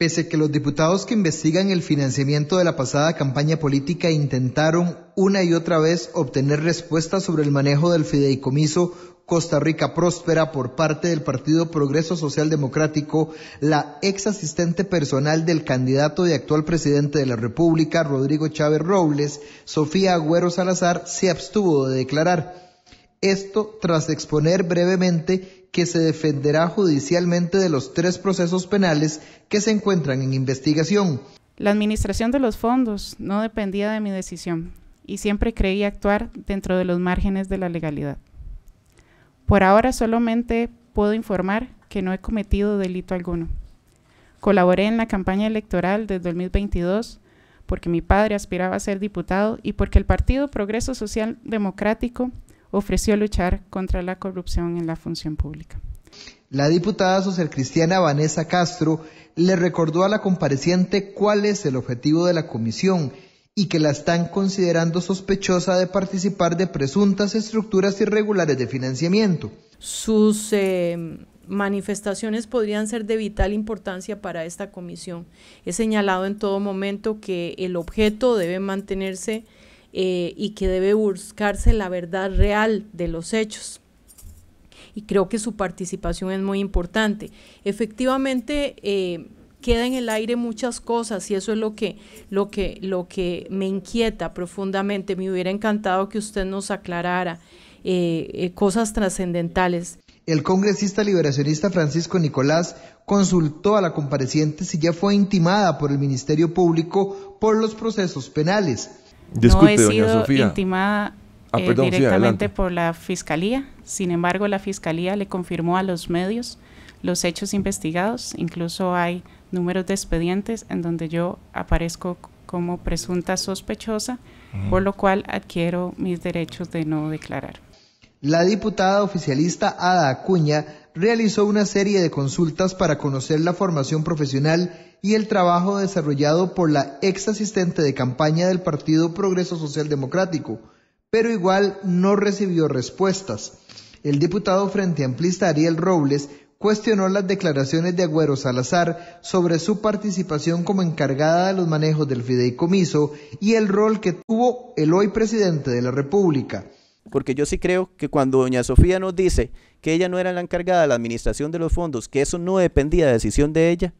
Pese que los diputados que investigan el financiamiento de la pasada campaña política intentaron una y otra vez obtener respuestas sobre el manejo del fideicomiso Costa Rica Próspera por parte del Partido Progreso Social Democrático, la ex asistente personal del candidato y actual presidente de la República, Rodrigo Chávez Robles, Sofía Agüero Salazar, se abstuvo de declarar. Esto tras exponer brevemente que se defenderá judicialmente de los tres procesos penales que se encuentran en investigación. La administración de los fondos no dependía de mi decisión y siempre creí actuar dentro de los márgenes de la legalidad. Por ahora solamente puedo informar que no he cometido delito alguno. Colaboré en la campaña electoral de 2022 porque mi padre aspiraba a ser diputado y porque el Partido Progreso Social Democrático ofreció luchar contra la corrupción en la función pública. La diputada socialcristiana Vanessa Castro le recordó a la compareciente cuál es el objetivo de la comisión y que la están considerando sospechosa de participar de presuntas estructuras irregulares de financiamiento. Sus eh, manifestaciones podrían ser de vital importancia para esta comisión. He señalado en todo momento que el objeto debe mantenerse eh, y que debe buscarse la verdad real de los hechos. Y creo que su participación es muy importante. Efectivamente, eh, queda en el aire muchas cosas y eso es lo que, lo, que, lo que me inquieta profundamente. Me hubiera encantado que usted nos aclarara eh, cosas trascendentales. El congresista liberacionista Francisco Nicolás consultó a la compareciente si ya fue intimada por el Ministerio Público por los procesos penales no he sido intimada ah, eh, directamente por la fiscalía. Sin embargo, la fiscalía le confirmó a los medios los hechos investigados. Incluso hay números de expedientes en donde yo aparezco como presunta sospechosa, por lo cual adquiero mis derechos de no declarar la diputada oficialista Ada Acuña realizó una serie de consultas para conocer la formación profesional y el trabajo desarrollado por la ex asistente de campaña del Partido Progreso Social Democrático, pero igual no recibió respuestas. El diputado Frente Amplista Ariel Robles cuestionó las declaraciones de Agüero Salazar sobre su participación como encargada de los manejos del fideicomiso y el rol que tuvo el hoy presidente de la República porque yo sí creo que cuando doña Sofía nos dice que ella no era la encargada de la administración de los fondos, que eso no dependía de decisión de ella,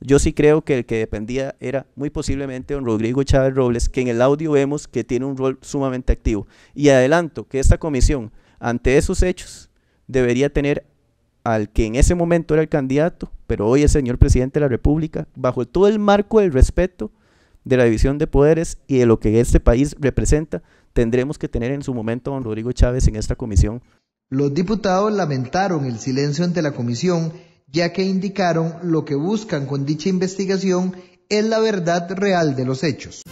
yo sí creo que el que dependía era muy posiblemente don Rodrigo Chávez Robles, que en el audio vemos que tiene un rol sumamente activo. Y adelanto que esta comisión, ante esos hechos, debería tener al que en ese momento era el candidato, pero hoy es señor presidente de la República, bajo todo el marco del respeto de la división de poderes y de lo que este país representa, tendremos que tener en su momento a don Rodrigo Chávez en esta comisión. Los diputados lamentaron el silencio ante la comisión, ya que indicaron lo que buscan con dicha investigación es la verdad real de los hechos.